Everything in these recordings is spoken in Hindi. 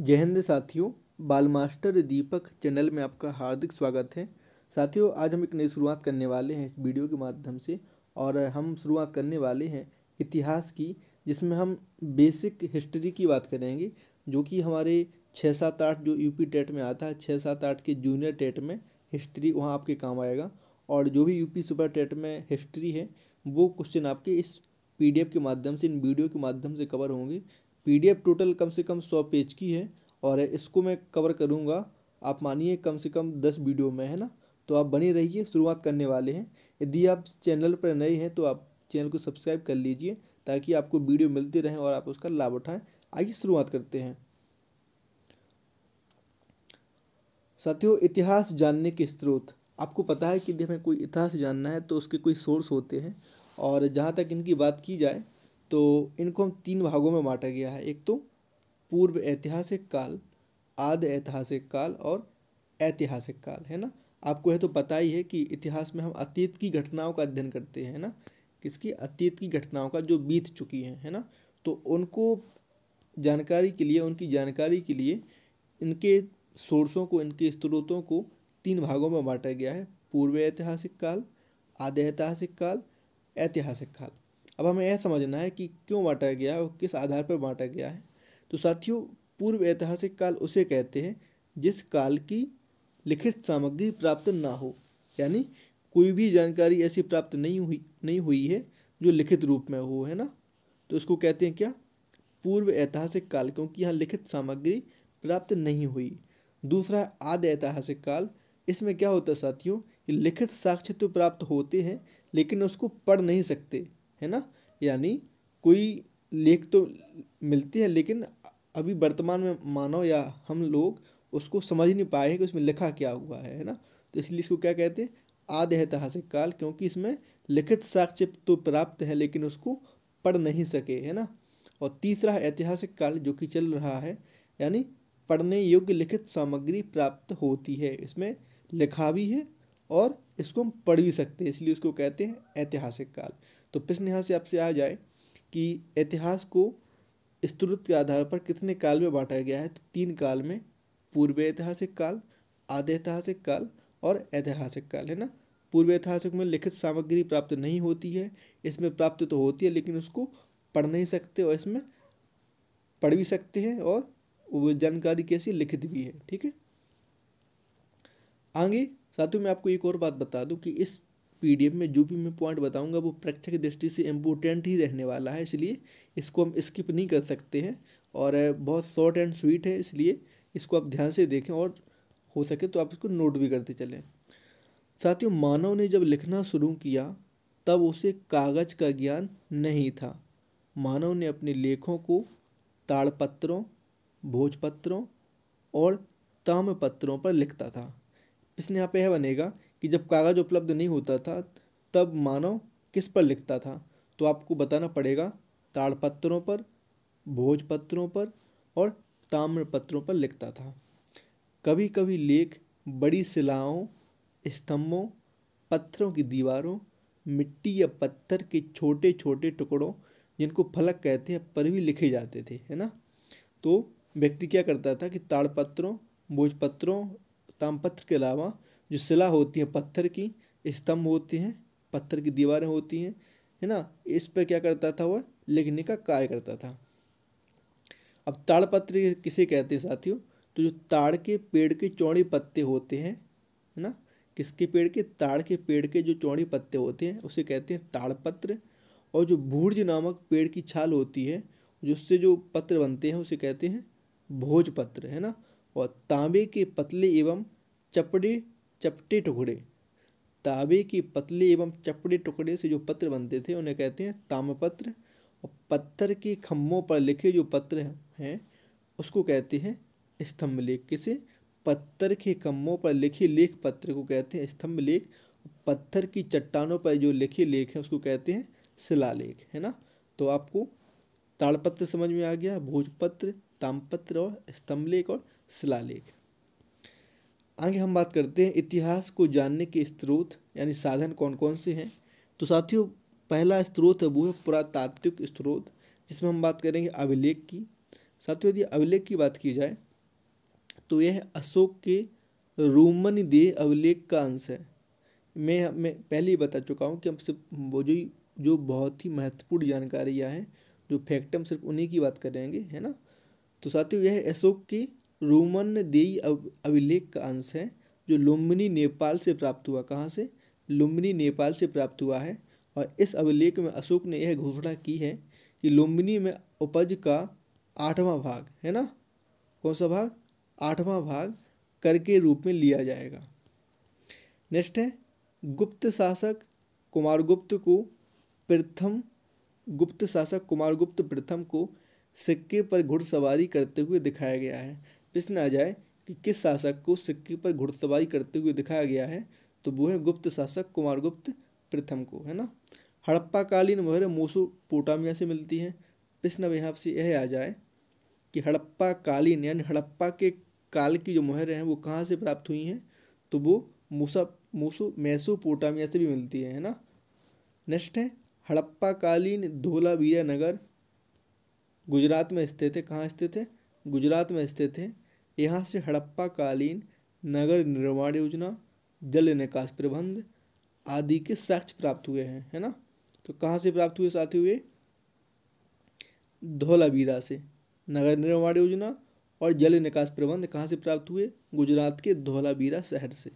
जय हिंद साथियों बाल मास्टर दीपक चैनल में आपका हार्दिक स्वागत है साथियों आज हम एक नई शुरुआत करने वाले हैं इस वीडियो के माध्यम से और हम शुरुआत करने वाले हैं इतिहास की जिसमें हम बेसिक हिस्ट्री की बात करेंगे जो कि हमारे छः सात आठ जो यूपी टेट में आता है छः सात आठ के जूनियर टेट में हिस्ट्री वहाँ आपके काम आएगा और जो भी यूपी सुपर टेट में हिस्ट्री है वो क्वेश्चन आपके इस पीडीएफ के माध्यम से इन वीडियो के माध्यम से कवर होंगे पी टोटल कम से कम सौ पेज की है और इसको मैं कवर करूँगा आप मानिए कम से कम दस वीडियो में है ना तो आप बने रहिए शुरुआत करने वाले हैं यदि आप चैनल पर नए हैं तो आप चैनल को सब्सक्राइब कर लीजिए ताकि आपको वीडियो मिलती रहें और आप उसका लाभ उठाएं आइए शुरुआत करते हैं साथियों इतिहास जानने के स्रोत आपको पता है कि यदि हमें कोई इतिहास जानना है तो उसके कोई सोर्स होते हैं और जहाँ तक इनकी बात की जाए तो इनको हम तीन भागों में बांटा गया है एक तो पूर्व ऐतिहासिक काल आद्य ऐतिहासिक काल और ऐतिहासिक काल है ना आपको यह तो पता ही है कि इतिहास में हम अतीत की घटनाओं का अध्ययन करते हैं ना किसकी अतीत की घटनाओं का जो बीत चुकी हैं है ना तो उनको जानकारी के लिए उनकी जानकारी के लिए इनके सोर्सों को इनके स्रोतों को तीन भागों में बांटा गया है पूर्व ऐतिहासिक काल आद्य ऐतिहासिक काल ऐतिहासिक काल अब हमें यह समझना है कि क्यों बांटा गया और किस आधार पर बांटा गया है तो साथियों पूर्व ऐतिहासिक काल उसे कहते हैं जिस काल की लिखित सामग्री प्राप्त ना हो यानी कोई भी जानकारी ऐसी प्राप्त नहीं हुई नहीं हुई है जो लिखित रूप में हो है ना तो इसको कहते हैं क्या पूर्व ऐतिहासिक काल क्योंकि यहाँ लिखित सामग्री प्राप्त नहीं हुई दूसरा आदि ऐतिहासिक काल इसमें क्या होता है साथियों कि लिखित साक्ष्य तो प्राप्त होते हैं लेकिन उसको पढ़ नहीं सकते है ना यानी कोई लेख तो मिलती है लेकिन अभी वर्तमान में मानव या हम लोग उसको समझ नहीं पाए हैं कि उसमें लिखा क्या हुआ है है ना तो इसलिए इसको क्या कहते हैं आदि ऐतिहासिक काल क्योंकि इसमें लिखित साक्ष्य तो प्राप्त है लेकिन उसको पढ़ नहीं सके है ना और तीसरा ऐतिहासिक काल जो कि चल रहा है यानी पढ़ने योग्य लिखित सामग्री प्राप्त होती है इसमें लिखा भी है और इसको हम पढ़ भी सकते हैं इसलिए उसको कहते हैं ऐतिहासिक काल तो प्रश्न यहाँ से आपसे आ जाए कि इतिहास को स्त्रोत के आधार पर कितने काल में बांटा गया है तो तीन काल में पूर्व ऐतिहासिक काल आधे ऐतिहासिक काल और ऐतिहासिक काल है ना पूर्व ऐतिहासिक में लिखित सामग्री प्राप्त नहीं होती है इसमें प्राप्त तो होती है लेकिन उसको पढ़ नहीं सकते और इसमें पढ़ भी सकते हैं और वो जानकारी कैसी लिखित भी है ठीक है आगे साथियों मैं आपको एक और बात बता दूं कि इस पीडीएफ में जो भी मैं पॉइंट बताऊंगा वो परीक्षा की दृष्टि से इम्पोर्टेंट ही रहने वाला है इसलिए इसको हम स्किप नहीं कर सकते हैं और बहुत शॉर्ट एंड स्वीट है इसलिए इसको आप ध्यान से देखें और हो सके तो आप इसको नोट भी करते चलें साथियों मानव ने जब लिखना शुरू किया तब उसे कागज़ का ज्ञान नहीं था मानव ने अपने लेखों को ताड़पत्रों भोजपत्रों और तामपत्रों पर लिखता था प्रश्न यहाँ पे यह बनेगा कि जब कागज़ उपलब्ध नहीं होता था तब मानव किस पर लिखता था तो आपको बताना पड़ेगा ताड़पत्रों पर भोजपत्रों पर और ताम्रपत्रों पर लिखता था कभी कभी लेख बड़ी शिलाओं स्तंभों पत्थरों की दीवारों मिट्टी या पत्थर के छोटे छोटे टुकड़ों जिनको फलक कहते हैं पर भी लिखे जाते थे है ना तो व्यक्ति क्या करता था कि ताड़पत्रों भोजपत्रों तामपत्र के अलावा जो शिला होती है पत्थर की स्तंभ होते हैं पत्थर की दीवारें होती हैं है ना इस पर क्या करता था वह लिखने का कार्य करता था अब ताड़पत्र किसे कहते हैं साथियों तो जो ताड़ के पेड़ के चौड़ी पत्ते होते हैं है ना किसके पेड़ के ताड़ के पेड़ के जो चौड़ी पत्ते होते हैं उसे कहते हैं ताड़पत्र और जो भूर्ज नामक पेड़ की छाल होती है जिससे जो पत्र बनते हैं उसे कहते हैं भोजपत्र है ना और तांबे के पतले एवं चपड़े चपटे टुकड़े तांबे के पतले एवं चपड़े टुकड़े से जो पत्र बनते थे उन्हें कहते हैं ताम्रपत्र और पत्थर के खम्भों पर लिखे जो पत्र हैं उसको कहते हैं स्तंभ लेख किसे पत्थर के खम्भों पर लिखे लेख पत्र को कहते हैं स्तंभ लेख पत्थर की चट्टानों पर जो लिखे लेख हैं उसको कहते हैं शिलालेख है ना तो आपको ताड़पत्र समझ में आ गया भोजपत्र तामपत्र और स्तंभ लेख और शिलालेख आगे हम बात करते हैं इतिहास को जानने के स्रोत यानी साधन कौन कौन से हैं तो साथियों पहला स्रोत है वो है पुरातात्विक स्रोत जिसमें हम बात करेंगे अभिलेख की साथियों यदि अभिलेख की बात की जाए तो यह अशोक के रोमन देह अभिलेख का अंश है मैं मैं पहले ही बता चुका हूँ कि हम सिर्फ वो जो जो बहुत ही महत्वपूर्ण जानकारियाँ हैं जो फैक्ट हम सिर्फ उन्हीं की बात करेंगे है ना तो साथियों यह अशोक की रोमन देई अभिलेख का अंश है जो लुम्बिनी नेपाल से प्राप्त हुआ कहाँ से लुम्बिनी नेपाल से प्राप्त हुआ है और इस अभिलेख में अशोक ने यह घोषणा की है कि लुम्बिनी में उपज का आठवां भाग है ना कौन सा भाग आठवां भाग कर के रूप में लिया जाएगा नेक्स्ट है गुप्त शासक कुमारगुप्त को प्रथम गुप्त शासक कुमारगुप्त प्रथम को सिक्के पर घुड़सवारी करते हुए दिखाया गया है प्रश्न आ जाए कि किस शासक को सिक्के पर घुड़सवारी करते हुए दिखाया गया है तो वो है गुप्त शासक कुमारगुप्त प्रथम को है ना हड़प्पाकालीन मोहरें मोसोपोटामिया से मिलती है प्रश्न अब यहाँ से यह आ जाए कि हड़प्पाकालीन यानी हड़प्पा के काल की जो मोहरें हैं वो कहाँ से प्राप्त हुई हैं तो वो मूसा मूसो मैसोपोटामिया से भी मिलती है ना नेक्स्ट है हड़प्पाकालीन धोलावीरा नगर गुजरात में स्थित है कहाँ स्थित है गुजरात में स्थित है यहाँ से हड़प्पा कालीन नगर निर्माण योजना जल निकास प्रबंध आदि के साक्ष्य प्राप्त हुए हैं है ना तो कहाँ से प्राप्त हुए साथी हुए धौलावीरा से नगर निर्माण योजना और जल निकास प्रबंध कहाँ से प्राप्त हुए गुजरात के धौलावीरा शहर से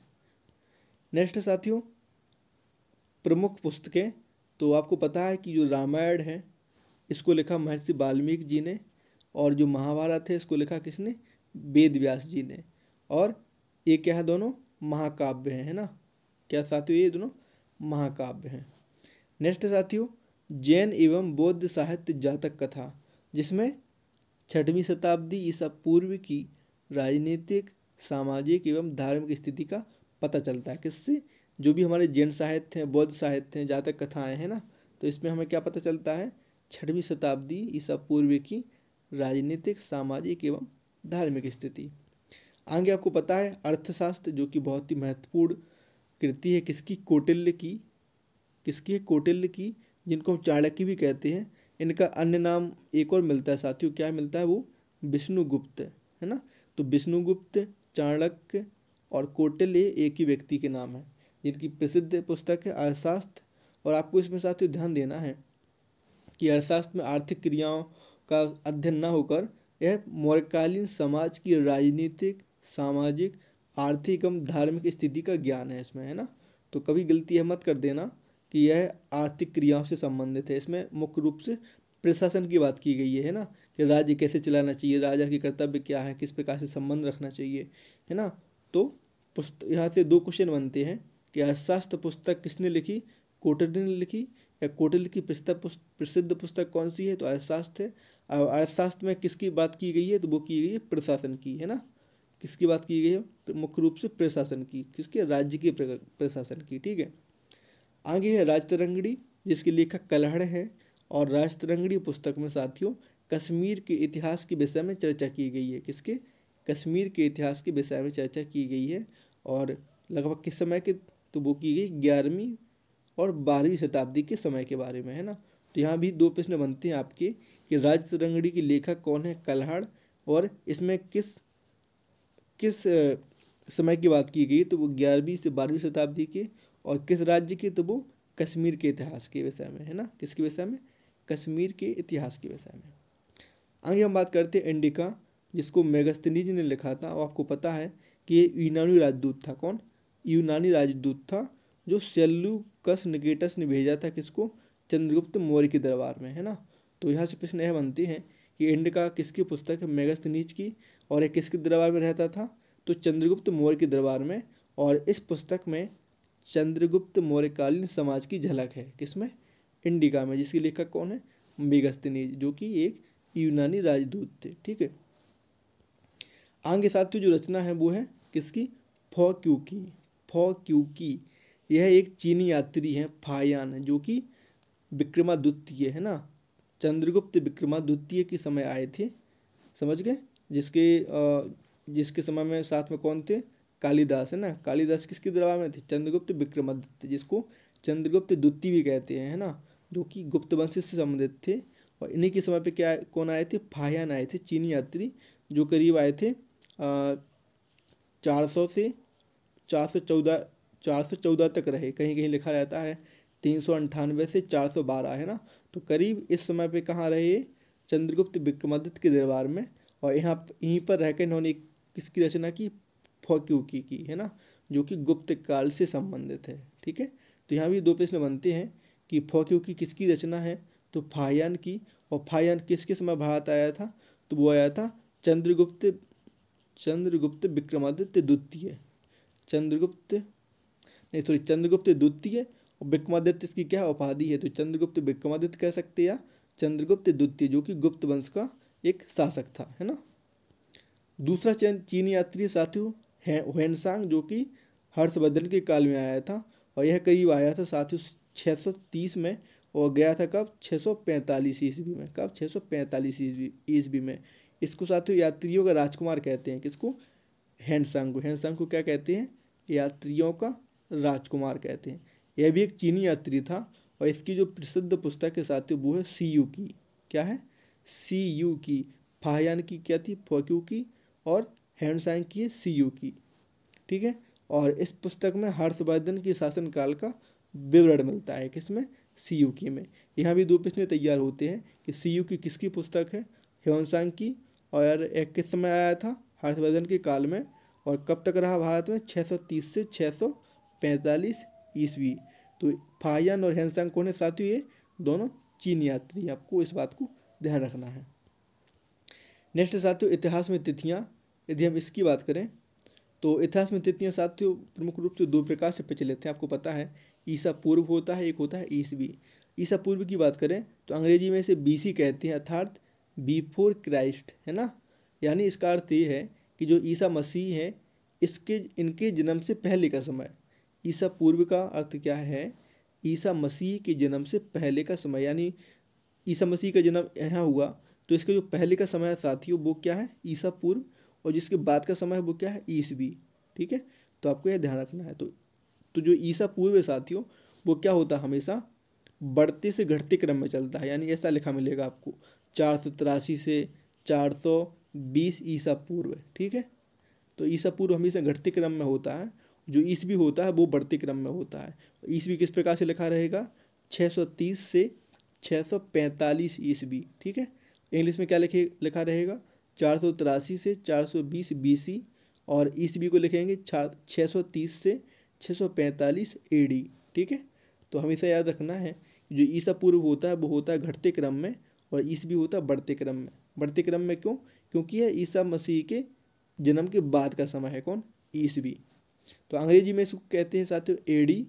नेक्स्ट साथियों प्रमुख पुस्तकें तो आपको पता है कि जो रामायण है इसको लिखा महर्षि वाल्मीकि जी ने और जो महाभारत है इसको लिखा किसने वेद व्यास जी ने और ये क्या है दोनों महाकाव्य हैं है ना क्या साथियों ये दोनों महाकाव्य हैं नेक्स्ट साथियों जैन एवं बौद्ध साहित्य जातक कथा जिसमें छठवीं शताब्दी ईसा पूर्व की राजनीतिक सामाजिक एवं धार्मिक स्थिति का पता चलता है किससे जो भी हमारे जैन साहित्य हैं बौद्ध साहित्य हैं जातक कथाएँ हैं ना तो इसमें हमें क्या पता चलता है छठवीं शताब्दी ईसा पूर्व की राजनीतिक सामाजिक एवं धार्मिक स्थिति आगे आपको पता है अर्थशास्त्र जो कि बहुत ही महत्वपूर्ण कृति है किसकी कौटिल्य की किसकी है कौटिल्य की जिनको हम चाणक्य भी कहते हैं इनका अन्य नाम एक और मिलता है साथियों क्या मिलता है वो विष्णुगुप्त है ना तो विष्णुगुप्त चाणक्य और कौटिल्य एक ही व्यक्ति के नाम है जिनकी प्रसिद्ध पुस्तक है अर्थशास्त्र और आपको इसमें साथियों ध्यान देना है कि अर्थशास्त्र में आर्थिक क्रियाओं का अध्ययन न होकर यह मौर्यकालीन समाज की राजनीतिक सामाजिक आर्थिक एवं धार्मिक स्थिति का ज्ञान है इसमें है ना तो कभी गलती यह मत कर देना कि यह आर्थिक क्रियाओं से संबंधित है इसमें मुख्य रूप से प्रशासन की बात की गई है ना कि राज्य कैसे चलाना चाहिए राजा के कर्तव्य क्या है किस प्रकार से संबंध रखना चाहिए है ना तो पुस्त यहाँ से दो क्वेश्चन बनते हैं कि अर्थशास्त्र पुस्तक किसने लिखी कोटरी ने लिखी या कोटिल की प्रसिद्ध पुस्तक कौन सी है तो अर्थशास्त्र है और अर्थशास्त्र में किसकी बात की गई है तो वो की गई है प्रशासन की है ना किसकी बात की गई है मुख्य रूप से प्रशासन की किसके राज्य के प्रशासन की ठीक है आगे है राजतरंगड़ी जिसके लेखक कलहड़ हैं और राजतरंगड़ी पुस्तक में साथियों कश्मीर के इतिहास के विषय में चर्चा की गई है किसके कश्मीर के इतिहास के विषय में चर्चा की गई है और लगभग किस समय के तो वो की गई ग्यारहवीं और बारहवीं शताब्दी के समय के बारे में है ना तो यहाँ भी दो प्रश्न बनते हैं आपके कि राजतरंगड़ी की लेखक कौन है कल्हाड़ और इसमें किस किस समय की बात की गई तो वो ग्यारहवीं से बारहवीं शताब्दी के और किस राज्य के तो वो कश्मीर के इतिहास के विषय में है ना किसके विषय में कश्मीर के इतिहास के विषय में आगे हम बात करते हैं इंडिका जिसको मेगस्तनी जी ने लिखा था और आपको पता है कि ये यूनानी राजदूत था कौन यूनानी राजदूत था जो सेल्लू कस निगेटस ने भेजा था किसको चंद्रगुप्त मौर्य के दरबार में है ना तो यहाँ से प्रश्न यह बनती है कि इंड का किसकी पुस्तक नीच की और यह किसके दरबार में रहता था तो चंद्रगुप्त मौर्य के दरबार में और इस पुस्तक में चंद्रगुप्त मौर्यकालीन समाज की झलक है किसमें इंडिका में जिसके लेखक कौन है मेगस्तनीज जो कि एक यूनानी राजदूत थे ठीक है आंग के साथ की जो रचना है वो है किसकी क्यू की क्यू की यह एक चीनी यात्री हैं फायान जो कि विक्रमादित्य है ना चंद्रगुप्त विक्रमादित्य के समय आए थे समझ गए जिसके जिसके समय में साथ में कौन थे कालिदास है ना कालिदास किसके दरबार में थे चंद्रगुप्त विक्रमादित्य जिसको चंद्रगुप्त द्वितीय भी कहते हैं है ना जो कि गुप्त वंश से संबंधित थे और इन्हीं के समय पे क्या कौन आए थे फायान आए थे चीनी यात्री जो करीब आए थे चार सौ से चार सौ चौदह चार सौ चौदह तक रहे कहीं कहीं लिखा रहता है तीन सौ अंठानवे से चार सौ बारह है ना तो करीब इस समय पे कहाँ रहे चंद्रगुप्त विक्रमादित्य के दरबार में और यहाँ यहीं पर रहकर इन्होंने किसकी रचना की फौक्यू की है ना जो कि गुप्त काल से संबंधित है ठीक है तो यहाँ भी दो प्रश्न बनते हैं कि फोक्यूकी किसकी रचना है तो फायान की और फायान किसके समय भारत आया था तो वो आया था चंद्रगुप्त चंद्रगुप्त विक्रमादित्य द्वितीय चंद्रगुप्त नहीं सॉरी तो चंद्रगुप्त द्वितीय और विक्रमादित्य इसकी क्या उपाधि है तो चंद्रगुप्त विक्रमादित्य कह सकते या चंद्रगुप्त द्वितीय जो कि गुप्त वंश का एक शासक था है ना दूसरा चीन यात्री साथियों है जो कि हर्षवर्धन के काल में आया था और यह करीब आया था साथियों छः सौ तीस में और गया था कब छः सौ पैंतालीस ईस्वी में कब छः सौ पैंतालीस ईस्वी ईस्वी में इसको साथियों यात्रियों का राजकुमार कहते हैं किसको हैंडसांग को हैंडसांग को क्या कहते हैं यात्रियों का राजकुमार कहते हैं यह भी एक चीनी यात्री था और इसकी जो प्रसिद्ध पुस्तक है साथ वो है सी यू की क्या है सी यू की फाहयान की क्या थी फोक्यू की और हैंडसाइन की है सी यू की ठीक है और इस पुस्तक में हर्षवर्धन के शासनकाल का विवरण मिलता है किसमें सी यू की में यहाँ भी दो प्रश्न तैयार होते हैं कि सी यू की किसकी पुस्तक है हेनसांग की और एक किस समय आया था हर्षवर्धन के काल में और कब तक रहा भारत में छः सौ तीस से छः सौ पैंतालीस ईस्वी तो फायन और हैंसंग कौन है साथियों ये दोनों चीन यात्री आपको इस बात को ध्यान रखना है नेक्स्ट साथियों इतिहास में तिथियाँ यदि हम इसकी बात करें तो इतिहास में तिथियाँ साथियों प्रमुख रूप से दो प्रकार से प्रचलित हैं आपको पता है ईसा पूर्व होता है एक होता है ईसवी ईसा पूर्व की बात करें तो अंग्रेजी में इसे बीसी कहते हैं अर्थात बिफोर क्राइस्ट है ना यानी इसका अर्थ ये है कि जो ईसा मसीह है इसके इनके जन्म से पहले का समय ईसा पूर्व का अर्थ क्या है ईसा मसीह के जन्म से पहले का समय यानी ईसा मसीह का जन्म यहाँ हुआ तो इसका जो पहले का समय है साथियों वो क्या है ईसा पूर्व और जिसके बाद का समय है वो क्या है ईसवी ठीक है तो आपको यह ध्यान रखना है तो तो जो ईसा पूर्व है साथियों वो क्या होता है हमेशा बढ़ते से घटते क्रम में चलता है यानी ऐसा लिखा मिलेगा आपको चार सौ तिरासी से चार सौ बीस ईसा पूर्व ठीक है तो ईसा पूर्व हमेशा घटते क्रम में होता है जो ईस्वी होता है वो बढ़ते क्रम में होता है ईस्वी किस प्रकार से लिखा रहेगा 630 से 645 ईस्वी ठीक है इंग्लिश में क्या लिखे लिखा रहेगा चार सौ तिरासी से चार सौ बीस सी और ईस्वी को लिखेंगे छः सौ तीस से छः सौ पैंतालीस ए डी ठीक है तो हमेशा याद रखना है जो ईसा पूर्व होता है वो होता है घटते क्रम में और ईस्वी होता है बढ़ते क्रम में बढ़ते क्रम में क्यों क्योंकि यह ईसा मसीह के जन्म के बाद का समय है कौन ईस्वी तो अंग्रेजी में इसको कहते हैं साथियों एडी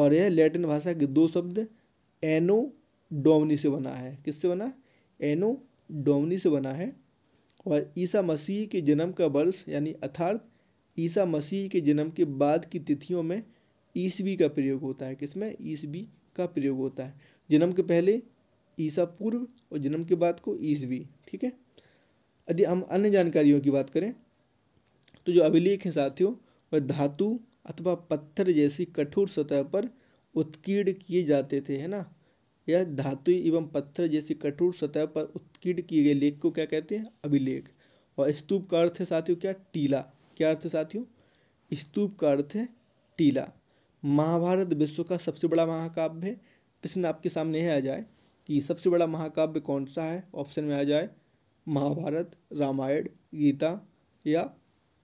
और यह लैटिन भाषा के दो शब्द एनो डोमनी से बना है किससे बना एनो डोमनी से बना है और ईसा मसीह के जन्म का वर्ष यानी अर्थार्थ ईसा मसीह के जन्म के बाद की तिथियों में ईसवी का प्रयोग होता है किसमें ईसवी का प्रयोग होता है जन्म के पहले ईसा पूर्व और जन्म के बाद को ईसवी ठीक है यदि हम अन्य जानकारियों की बात करें तो जो अभिलेख हैं साथियों वह धातु अथवा पत्थर जैसी कठोर सतह पर उत्कीर्ण किए जाते थे है ना यह धातु एवं पत्थर जैसी कठोर सतह पर उत्कीर्ण किए गए लेख को क्या कहते हैं अभिलेख और स्तूप का अर्थ है साथियों क्या टीला क्या अर्थ है साथियों स्तूप का अर्थ है टीला महाभारत विश्व का सबसे बड़ा महाकाव्य है प्रश्न आपके सामने है आ जाए कि सबसे बड़ा महाकाव्य कौन सा है ऑप्शन में आ जाए महाभारत रामायण गीता या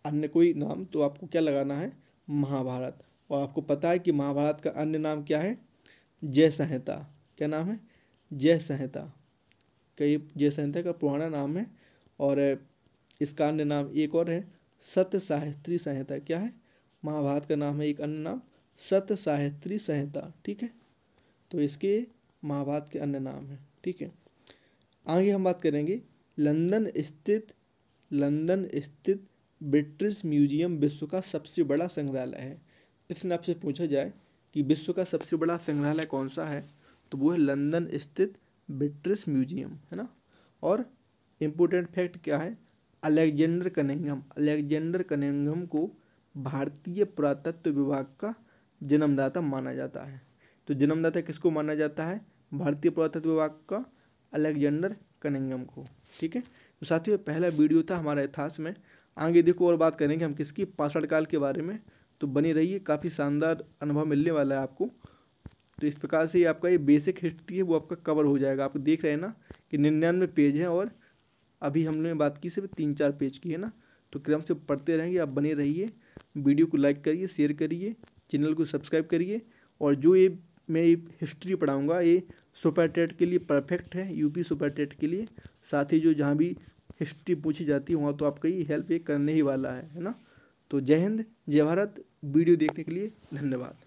अन्य कोई नाम तो आपको क्या लगाना है महाभारत और आपको पता है कि महाभारत का अन्य नाम क्या है जय संहिता क्या नाम है जय संहिता कई जय संहिता का पुराना नाम है और इसका अन्य नाम एक और है सत्य साहित्री संहिता क्या है महाभारत का नाम है एक अन्य नाम सत्य साहित्री संहिता ठीक है तो इसके महाभारत के अन्य नाम हैं ठीक है आगे हम बात करेंगे लंदन स्थित लंदन स्थित ब्रिटिश म्यूजियम विश्व का सबसे बड़ा संग्रहालय है इसमें आपसे पूछा जाए कि विश्व का सबसे बड़ा संग्रहालय कौन सा है तो वो है लंदन स्थित ब्रिटिश म्यूजियम है ना और इम्पोर्टेंट फैक्ट क्या है अलेक्जेंडर कनिंगम अलेक्जेंडर कनिंगम को भारतीय पुरातत्व विभाग का जन्मदाता माना जाता है तो जन्मदाता किसको माना जाता है भारतीय पुरातत्व विभाग का अलेक्जेंडर कनिंगम को ठीक है तो साथियों पहला वीडियो था हमारे इतिहास में आगे देखो और बात करेंगे हम किसकी पाषाण काल के बारे में तो बने रहिए काफ़ी शानदार अनुभव मिलने वाला है आपको तो इस प्रकार से ये आपका ये बेसिक हिस्ट्री है वो आपका कवर हो जाएगा आप देख रहे हैं ना कि निन्यानवे पेज है और अभी हमने बात की सिर्फ तीन चार पेज की है ना तो क्रम से पढ़ते रहेंगे आप बने रहिए वीडियो को लाइक करिए शेयर करिए चैनल को सब्सक्राइब करिए और जो ये मैं ये हिस्ट्री पढ़ाऊँगा ये सुपर टेट के लिए परफेक्ट है यूपी सुपर टेट के लिए साथ ही जो जहाँ भी हिस्ट्री पूछी जाती है वहाँ तो आपका ये हेल्प ये करने ही वाला है है ना तो जय हिंद जय भारत वीडियो देखने के लिए धन्यवाद